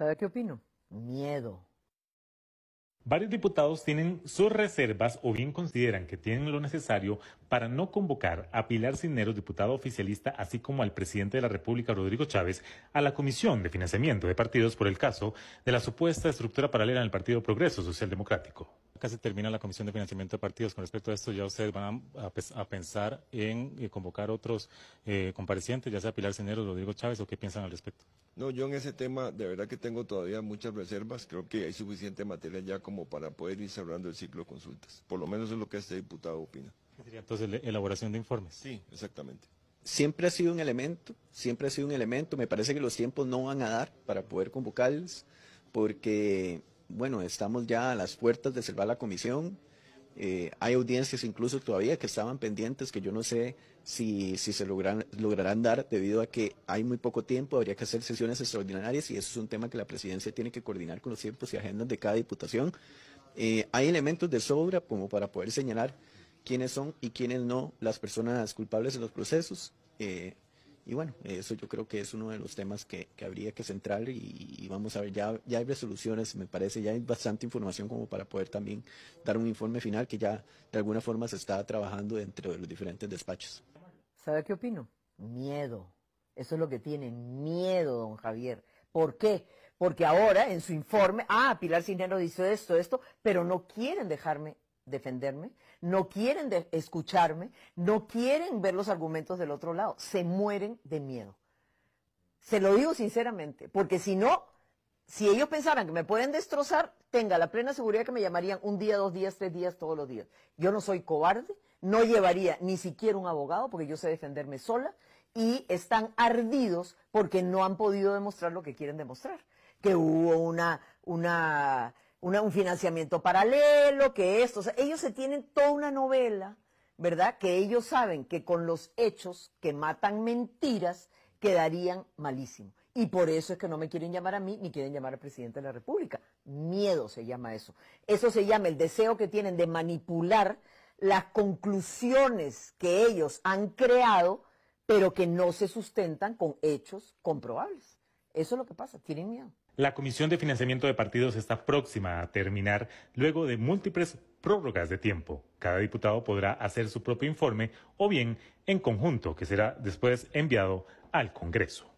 ¿Sabe qué opino? Miedo. Varios diputados tienen sus reservas o bien consideran que tienen lo necesario para no convocar a Pilar Cisneros, diputado oficialista, así como al presidente de la República, Rodrigo Chávez, a la Comisión de Financiamiento de Partidos por el caso de la supuesta estructura paralela en el Partido Progreso Social Democrático casi termina la Comisión de Financiamiento de Partidos. Con respecto a esto, ya ustedes van a, pensar en eh, convocar otros eh, comparecientes, ya sea Pilar Ceneros, Rodrigo Chávez, o qué piensan al respecto. No, yo en ese tema de verdad que tengo todavía muchas reservas. Creo que hay suficiente material ya como para poder ir cerrando el ciclo de consultas. Por lo menos es lo que este diputado opina. entonces elaboración de informes. Sí, exactamente siempre ha sido un elemento, siempre ha sido un elemento. Me parece que los tiempos no van a dar para poder convocarles, porque bueno, estamos ya a las puertas de cerrar la comisión. Eh, hay audiencias incluso todavía que estaban pendientes, que yo no sé si, si se logran, lograrán dar debido a que hay muy poco tiempo, habría que hacer sesiones extraordinarias y eso es un tema que la presidencia tiene que coordinar con los tiempos y agendas de cada diputación. Eh, hay elementos de sobra como para poder señalar quiénes son y quiénes no las personas culpables en los procesos. Eh, y bueno, eso yo creo que es uno de los temas que, habría que centrar y, vamos a ver, ya, ya hay resoluciones, me parece, ya hay bastante información como para poder también dar un informe final que ya de alguna forma se está trabajando dentro de los diferentes despachos. ¿Sabe qué opino? Miedo. Eso es lo que tiene, miedo, don Javier. ¿Por qué? Porque ahora en su informe, ah, Pilar Cisneros dice esto, esto, pero no quieren dejarme defenderme, no quieren escucharme, no quieren ver los argumentos del otro lado, se mueren de miedo. Se lo digo sinceramente, porque si no, si ellos pensaran que me pueden destrozar, tenga la plena seguridad que me llamarían un día, dos días, tres días, todos los días. Yo no soy cobarde, no llevaría ni siquiera un abogado porque yo sé defenderme sola y están ardidos porque no han podido demostrar lo que quieren demostrar, que hubo una, una un financiamiento paralelo, que esto. ellos se tienen toda una novela, ¿verdad? Que ellos saben que con los hechos que matan mentiras quedarían malísimo. Y por eso es que no me quieren llamar a mí ni quieren llamar al presidente de la República. Miedo se llama eso. Eso se llama el deseo que tienen de manipular las conclusiones que ellos han creado, pero que no se sustentan con hechos comprobables. Eso es lo que pasa, tienen miedo. La Comisión de Financiamiento de Partidos está próxima a terminar luego de múltiples prórrogas de tiempo. Cada diputado podrá hacer su propio informe o bien en conjunto, que será después enviado al Congreso.